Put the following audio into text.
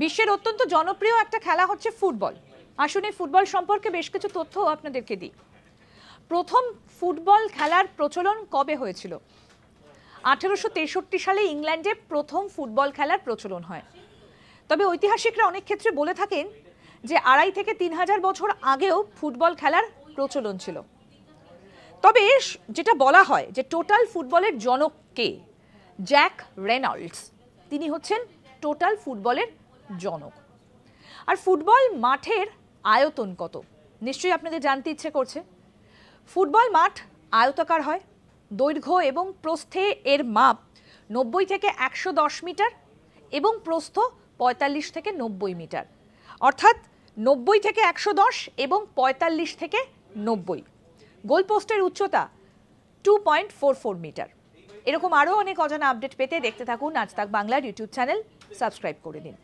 বিশ্বের অত্যন্ত জনপ্রিয় একটা খেলা হচ্ছে ফুটবল আসুন এই ফুটবল সম্পর্কে বেশ কিছু তথ্য আপনাদেরকে দিই প্রথম ফুটবল খেলার প্রচলন কবে হয়েছিল আঠেরোশো সালে ইংল্যান্ডে প্রথম ফুটবল খেলার প্রচলন হয় তবে ঐতিহাসিকরা অনেক ক্ষেত্রে বলে থাকেন যে আড়াই থেকে তিন হাজার বছর আগেও ফুটবল খেলার প্রচলন ছিল তবে যেটা বলা হয় যে টোটাল ফুটবলের জনক কে জ্যাক রেনল্ডস তিনি হচ্ছেন টোটাল ফুটবলের জনক আর ফুটবল মাঠের আয়তন কত নিশ্চয়ই আপনাদের জানতে ইচ্ছে করছে ফুটবল মাঠ আয়তাকার হয় দৈর্ঘ্য এবং প্রস্থে এর মাপ নব্বই থেকে একশো দশ মিটার এবং প্রস্থ পঁয়তাল্লিশ থেকে নব্বই মিটার অর্থাৎ নব্বই থেকে একশো দশ এবং পঁয়তাল্লিশ থেকে নব্বই গোলপোস্টের উচ্চতা two point four four metre এরকম আরও অনেক অজানা আপডেট পেতে দেখতে থাকুন আজ তাক বাংলার ইউটিউব চ্যানেল সাবস্ক্রাইব করে নিন